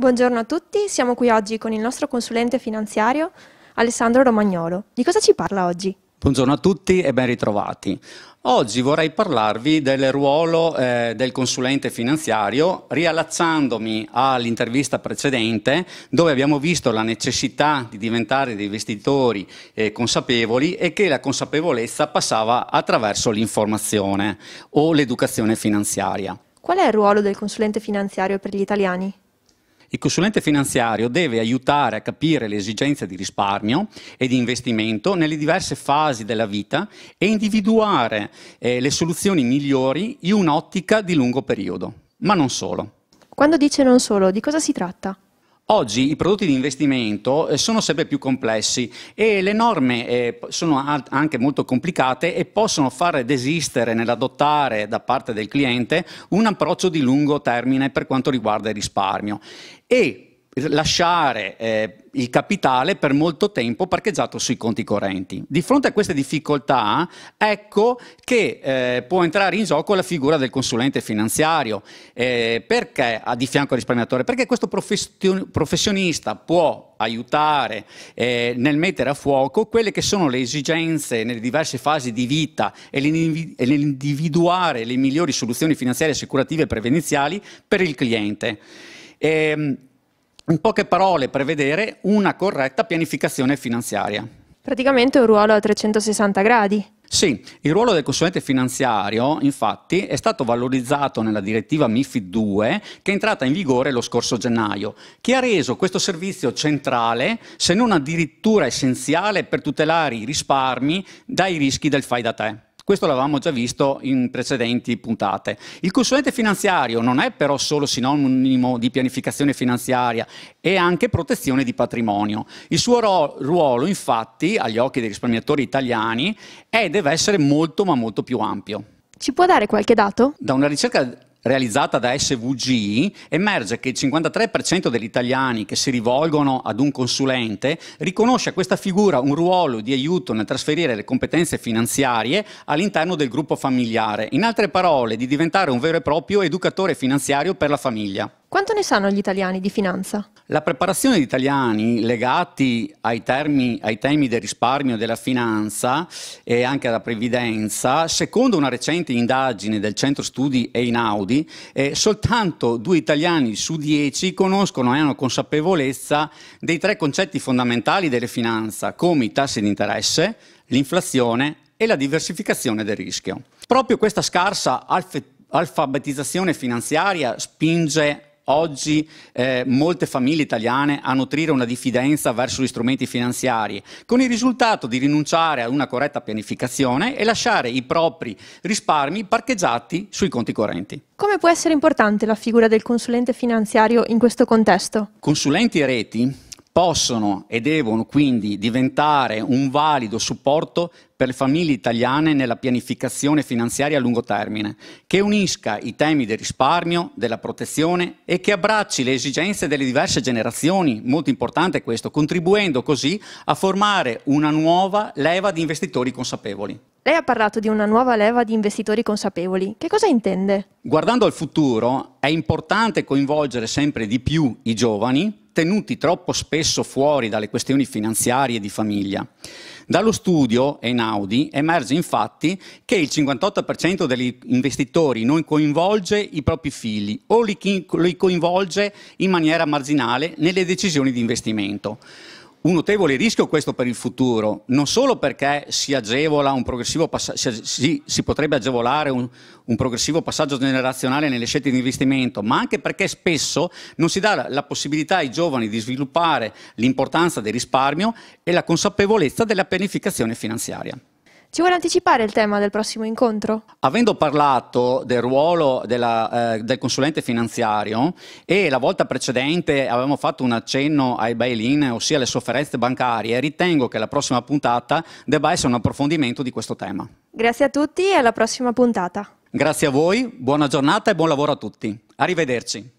Buongiorno a tutti, siamo qui oggi con il nostro consulente finanziario Alessandro Romagnolo. Di cosa ci parla oggi? Buongiorno a tutti e ben ritrovati. Oggi vorrei parlarvi del ruolo eh, del consulente finanziario, riallacciandomi all'intervista precedente dove abbiamo visto la necessità di diventare dei investitori eh, consapevoli e che la consapevolezza passava attraverso l'informazione o l'educazione finanziaria. Qual è il ruolo del consulente finanziario per gli italiani? Il consulente finanziario deve aiutare a capire le esigenze di risparmio e di investimento nelle diverse fasi della vita e individuare eh, le soluzioni migliori in un'ottica di lungo periodo, ma non solo. Quando dice non solo, di cosa si tratta? Oggi i prodotti di investimento eh, sono sempre più complessi e le norme eh, sono anche molto complicate e possono far desistere nell'adottare da parte del cliente un approccio di lungo termine per quanto riguarda il risparmio. E lasciare eh, il capitale per molto tempo parcheggiato sui conti correnti. Di fronte a queste difficoltà, ecco che eh, può entrare in gioco la figura del consulente finanziario, eh, perché di fianco al risparmiatore? Perché questo professionista può aiutare eh, nel mettere a fuoco quelle che sono le esigenze nelle diverse fasi di vita e nell'individuare le migliori soluzioni finanziarie assicurative e prevenziali per il cliente. E, ehm, in poche parole prevedere una corretta pianificazione finanziaria. Praticamente un ruolo a 360 gradi. Sì, il ruolo del consulente finanziario infatti è stato valorizzato nella direttiva MIFID 2 che è entrata in vigore lo scorso gennaio, che ha reso questo servizio centrale, se non addirittura essenziale, per tutelare i risparmi dai rischi del fai da te. Questo l'avevamo già visto in precedenti puntate. Il consulente finanziario non è però solo sinonimo di pianificazione finanziaria, è anche protezione di patrimonio. Il suo ruolo, infatti, agli occhi dei risparmiatori italiani, è e deve essere molto ma molto più ampio. Ci può dare qualche dato? Da una ricerca realizzata da SVG, emerge che il 53% degli italiani che si rivolgono ad un consulente riconosce a questa figura un ruolo di aiuto nel trasferire le competenze finanziarie all'interno del gruppo familiare, in altre parole di diventare un vero e proprio educatore finanziario per la famiglia. Quanto ne sanno gli italiani di finanza? La preparazione di italiani legati ai, termi, ai, temi del risparmio della finanza e anche alla previdenza, secondo una recente indagine del Centro Studi Einaudi, eh, soltanto due italiani su dieci conoscono e hanno consapevolezza dei tre concetti fondamentali delle finanza, come i tassi di interesse, l'inflazione e la diversificazione del rischio. Proprio questa scarsa alfabetizzazione finanziaria spinge oggi eh, molte famiglie italiane a nutrire una diffidenza verso gli strumenti finanziari, con il risultato di rinunciare ad una corretta pianificazione e lasciare i propri risparmi parcheggiati sui conti correnti. Come può essere importante la figura del consulente finanziario in questo contesto? Consulenti e reti possono e devono quindi diventare un valido supporto per le famiglie italiane nella pianificazione finanziaria a lungo termine, che unisca i temi del risparmio, della protezione e che abbracci le esigenze delle diverse generazioni, molto importante questo, contribuendo così a formare una nuova leva di investitori consapevoli. Lei ha parlato di una nuova leva di investitori consapevoli. Che cosa intende? Guardando al futuro è importante coinvolgere sempre di più i giovani tenuti troppo spesso fuori dalle questioni finanziarie e di famiglia. Dallo studio Einaudi emerge infatti che il 58% degli investitori non coinvolge i propri figli o li coinvolge in maniera marginale nelle decisioni di investimento un notevole rischio questo per il futuro, non solo perché si, si, si potrebbe agevolare un, un, progressivo passaggio generazionale nelle scelte di investimento, ma anche perché spesso non si dà la possibilità ai giovani di sviluppare l'importanza del risparmio e la consapevolezza della pianificazione finanziaria. Ci vuole anticipare il tema del prossimo incontro? Avendo parlato del ruolo della, eh, del consulente finanziario e la volta precedente avevamo fatto un accenno ai bail-in, ossia alle sofferenze bancarie, ritengo che la prossima puntata debba essere un approfondimento di questo tema. Grazie a tutti e alla prossima puntata. Grazie a voi, buona giornata e buon lavoro a tutti. Arrivederci.